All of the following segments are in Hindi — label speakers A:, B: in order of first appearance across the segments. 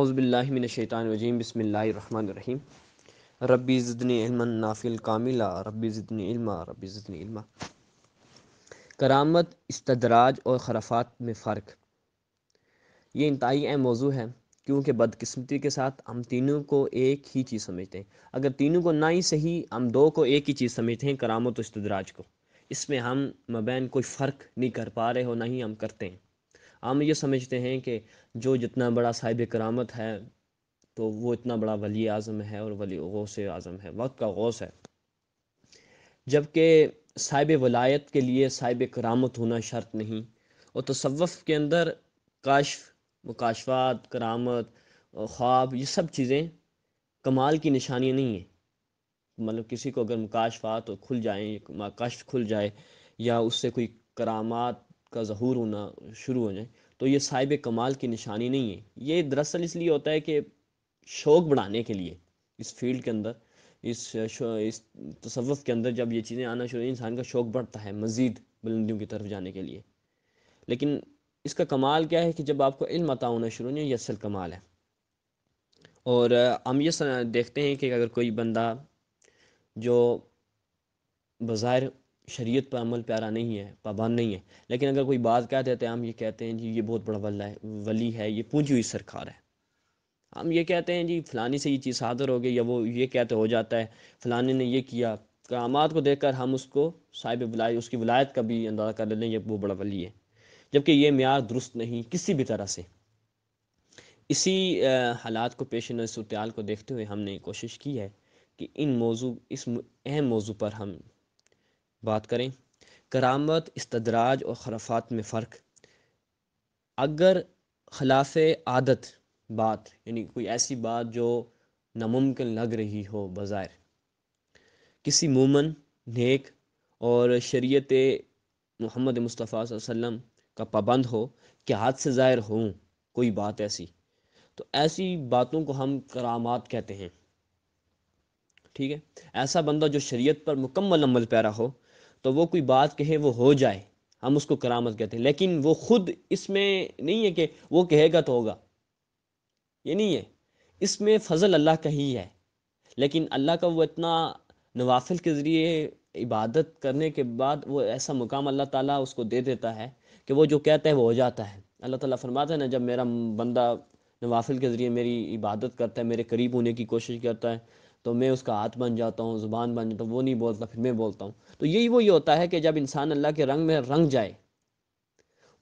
A: अउज़बिल्लिमिनशैतानवजीम बसमीम रबी ज़दनी नाफिल कामिला रबी ज़दनी रबी ज़दनी करामत इस्तदराज और खराफात में फ़र्क ये इंतई अहम मौजू है क्योंकि बदकस्मती के साथ हम तीनों को एक ही चीज़ समझते हैं अगर तीनों को ना ही सही हम दो को एक ही चीज़ समझते हैं करामत और इस्तदराज को इसमें हम मबैन कोई फ़र्क नहीं कर पा रहे हो ना ही हम करते हैं हम ये समझते हैं कि जो जितना बड़ा साहिब करामत है तो वो इतना बड़ा वली आज़म है और वली गौस आज़म है वक्त का गौस है जबकि साहिब वलायत के लिए साहिब करामत होना शर्त नहीं और तसवफ़ के अंदर काश मुकाशवात करामत ख्वाब ये सब चीज़ें कमाल की निशानियाँ नहीं हैं मतलब किसी को अगर मुकाशफात खुल जाए काश खुल जाए या उससे कोई करामात का जहूर होना शुरू हो जाए तो ये साहिब कमाल की निशानी नहीं है ये दरअसल इसलिए होता है कि शौक़ बढ़ाने के लिए इस फील्ड के अंदर इस इस तसवफ़ के अंदर जब ये चीज़ें आना शुरू इंसान का शौक़ बढ़ता है मज़ीद बुलंदियों की तरफ जाने के लिए लेकिन इसका कमाल क्या है कि जब आपको इल्म अता होना शुरू नहीं ये असल कमाल है और हम ये देखते हैं कि अगर कोई बंदा जो बाहर शरीयत पर अमल प्यारा नहीं है पाबंद नहीं है लेकिन अगर कोई बात कह देते हैं तो हम ये कहते हैं जी ये बहुत बड़ा वल्ला है वली है ये पूंजी हुई सरकार है हम ये कहते हैं जी फलानी से ये चीज़ हादर हो गई या वो ये कहते हो जाता है फलानी ने ये किया करामात को देख कर हम उसको साहिब वलाय उसकी वलायत का भी अंदाज़ा कर लेते हैं ये वो बड़ा वली है जबकि ये मैार दुरुस्त नहीं किसी भी तरह से इसी हालात को पेश नज़र को देखते हुए हमने कोशिश की है कि इन मौजू इस अहम मौजू पर हम बात करें करामत इस्तदराज और खराफात में फ़र्क अगर खिलाफ आदत बात यानी कोई ऐसी बात जो नामुमकिन लग रही हो बाज़ार किसी मोमन नेक और शरीयत मोहम्मद मुस्तफ़ा वसम का पाबंद हो कि हाथ से ज़ाहिर हों कोई बात ऐसी तो ऐसी बातों को हम करामात कहते हैं ठीक है ऐसा बंदा जो शरीयत पर मुकम्मल अमल पैरा हो तो वो कोई बात कहे वो हो जाए हम उसको करामत कहते हैं लेकिन वो खुद इसमें नहीं है कि वो कहेगा तो होगा ये नहीं है इसमें फजल अल्लाह का ही है लेकिन अल्लाह का वो इतना नवाफिल के ज़रिए इबादत करने के बाद वो ऐसा मुकाम अल्लाह ताला उसको दे देता है कि वो जो कहता है वो हो जाता है अल्लाह ताला फरमाता है ना जब मेरा बंदा नवाफिल के ज़रिए मेरी इबादत करता है मेरे करीब होने की कोशिश करता है तो मैं उसका हाथ बन जाता हूँ ज़ुबान बन जाता हूँ वो नहीं बोलता फिर मैं बोलता हूँ तो यही वो ये होता है कि जब इंसान अल्लाह के रंग में रंग जाए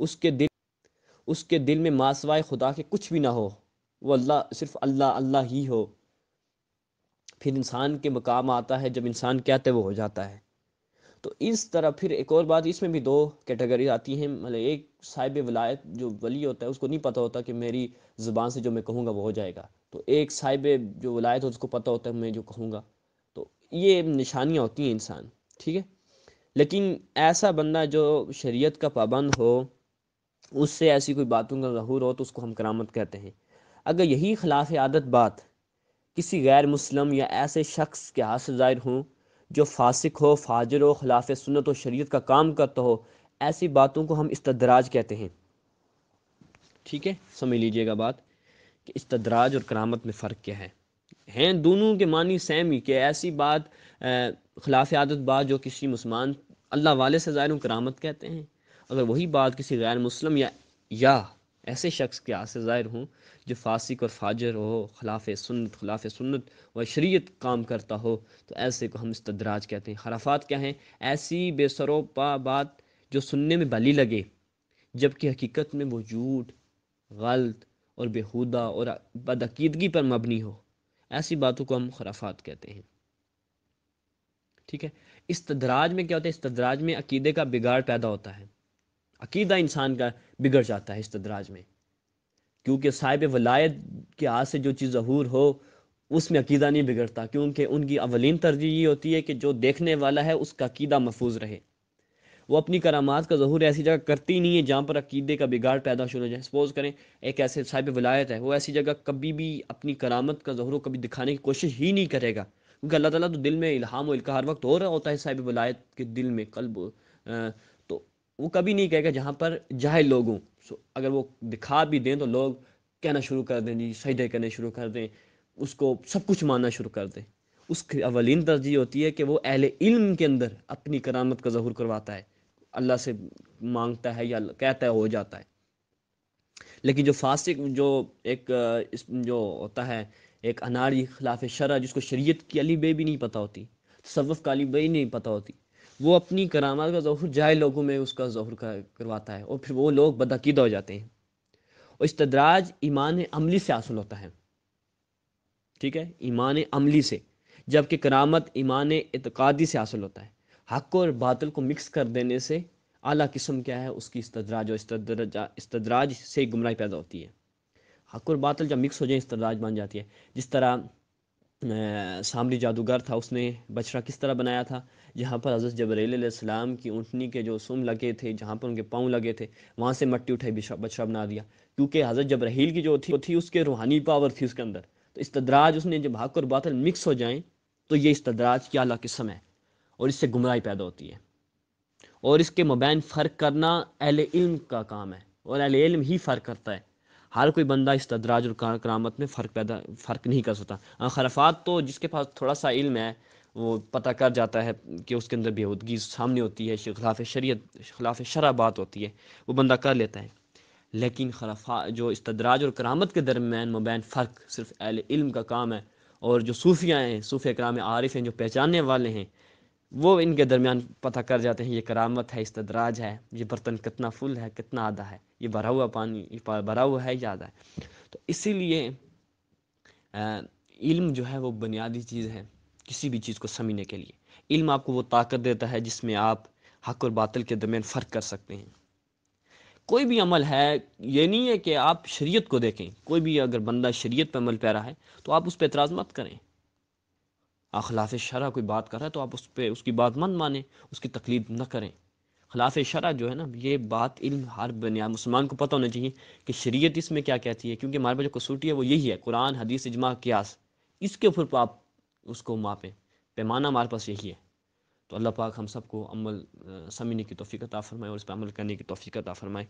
A: उसके दिल उसके दिल में मासवाए खुदा के कुछ भी ना हो वो अल्लाह सिर्फ अल्लाह अल्लाह ही हो फिर इंसान के मकाम आता है जब इंसान कहते वो हो जाता है तो इस तरह फिर एक और बात इसमें भी दो कैटेगरी आती हैं मतलब एक साहिब वलायत जो वली होता है उसको नहीं पता होता कि मेरी ज़ुबान से जो मैं कहूँगा वो हो जाएगा तो एक साहिब जो वलायत हो है उसको पता होता है मैं जो कहूँगा तो ये निशानियाँ होती हैं इंसान ठीक है लेकिन ऐसा बंदा जो शरीयत का पाबंद हो उससे ऐसी कोई बातों का जहूर हो तो उसको हम करामत कहते हैं अगर यही खिलाफ आदत बात किसी गैर मुस्लिम या ऐसे शख्स के हाथ से ज़ाहिर हों जो फासिक हो फाजिर हो खिलाफ सुनत व शरीत का काम करता हो ऐसी बातों को हम इस्तदराज कहते हैं ठीक है समझ लीजिएगा बात कि इस्तदराज और करामत में फ़र्क क्या है हैं दोनों के मानी सेम ही कि ऐसी बात खिलाफ आदत बात जो किसी मुसलमान अल्लाह वाले से ज़ाहिर करामत कहते हैं अगर वही बात किसी गैर मुस्लिम या, या ऐसे शख्स के आसे ज़ाहिर हूँ जो फासिक और फाजर हो खिलाफ सुन्नत खिलाफ सुन्नत व शरीयत काम करता हो तो ऐसे को हम इस्तदराज कहते हैं खराफात क्या हैं ऐसी बेसरोपा बात जो सुनने में भली लगे जबकि हकीकत में वो झूठ गलत और बेहूदा और बदअकीदगी पर मबनी हो ऐसी बातों को हम खराफात कहते हैं ठीक है इस्तदराज में क्या होता है इस्तदराज में अकीदे का बिगाड़ पैदा होता है अकीदा इंसान का बिगड़ जाता है इस्तदराज में क्योंकि साहिब वलायत के हाथ से जो चीज़ जहूर हो उसमें अकीदा नहीं बिगड़ता क्योंकि उनकी अवलिन तरजीह ये होती है कि जो देखने वाला है उसका अकीदा महफूज रहे वो अपनी करामात का जहूर ऐसी जगह करती नहीं है जहाँ पर अकीदे का बिगाड़ पैदा शुरू हो जाए सपोज़ करें एक ऐसे साहिब वलायत है वो ऐसी जगह कभी भी अपनी करामत का जहूर कभी दिखाने की कोशिश ही नहीं करेगा क्योंकि अल्लाह ताला तो दिल में इल्हाम और इल्का हर वक्त हो रहा होता है साहिब वलायत के दिल में कल्ब वो कभी नहीं कहेगा जहाँ पर जाए लोग हों सो अगर वो दिखा भी दें तो लोग कहना शुरू कर दें जी सजदे करने शुरू कर दें उसको सब कुछ मानना शुरू कर दें उसकी अवलिन तरजीह होती है कि वो अहल इल्म के अंदर अपनी करामत का जहूर करवाता है अल्लाह से मांगता है या कहता है हो जाता है लेकिन जो फासिक जो एक जो होता है एक अनारी खिलाफ शरा जिसको शरीयत की अली बे भी नहीं पता होती तसवफ़ का अली बे नहीं पता होती वो अपनी करामात का जहूर जाए लोगों में उसका जहूर करवाता है और फिर वो लोग बदअकीदा हो जाते हैं और इस्तदराज ईमान अमली से हासिल होता है ठीक है ईमान अमली से जबकि करामत ईमान इतकादी से हासिल होता है हक और बादल को मिक्स कर देने से अला किस्म क्या है उसकी इस्तदराज और इस्तदरा इस्तदराज से गुमराह पैदा होती है हक और बादल जब मिक्स हो जाए इस्तदराज बन जाती है जिस तरह सामरी जादूगर था उसने बछड़ा किस तरह बनाया था जहाँ पर हज़रत जबरीसम की ऊँटनी के जो सुम लगे थे जहाँ पर उनके पाँव लगे थे वहाँ से मट्टी उठाई बछड़ा बना दिया क्योंकि हज़रत जबरहील की जो थी वो थी उसके रूहानी पावर थी उसके अंदर तो इस्तदराज उसने जब हक और बातल मिक्स हो जाए तो ये इस्तदराज की अला किस्म है और इससे गुमराही पैदा होती है और इसके मुबैन फ़र्क करना अहल इल्म का काम है और अहल इल्म ही फ़र्क करता है हर कोई बंदा इस तदराज और करामत में फ़र्क पैदा फ़र्क नहीं कर सकता हाँ खराफात तो जिसके पास थोड़ा सा इल्म है वो पता कर जाता है कि उसके अंदर बेहूदगी सामने होती है खिलाफ शरीत खिलाफ शरा बात होती है वो बंदा कर लेता है लेकिन खराफा जो इसतदराज और करामत के दरमियान मुबैन फ़र्क सिर्फ अहल इल्म का काम है और जो सूफियाँ हैं सूफी कराम आरिफ हैं जो पहचानने वाले हैं वो इनके दरमियान पता कर जाते हैं ये करामत है इसतदराज है ये बर्तन कितना फुल है कितना आधा है ये भरा हुआ पानी भरा हुआ है ज़्यादा है तो इसीलिए इल्म जो है वो बुनियादी चीज़ है किसी भी चीज़ को समझने के लिए इल्म आपको वो ताकत देता है जिसमें आप हक और बातिल के दरमियान फ़र्क कर सकते हैं कोई भी अमल है ये नहीं है कि आप शरीयत को देखें कोई भी अगर बंदा शरीयत पर अमल पैरा है तो आप उस पर एतराज़ मत करें अखलाफ शरा कोई बात कर रहा है तो आप उस पर उसकी बात मत माने उसकी तकलीफ न करें खलास शरा जो है ना ये बात इल्म हार बुनियाद मुसलमान को पता होना चाहिए कि शरीयत इसमें क्या कहती है क्योंकि हमारे पास जो कसूटी है वो यही है कुरान हदीस इजमा क्यास इसके ऊपर तो आप उसको मापें पैमाना हमारे पास यही है तो अल्लाह पाक हम सबको अमल समझने की तोफ़ीकत अता फ़रमाए और इस पर अमल करने की तोफ़ीकत अता फ़रमाए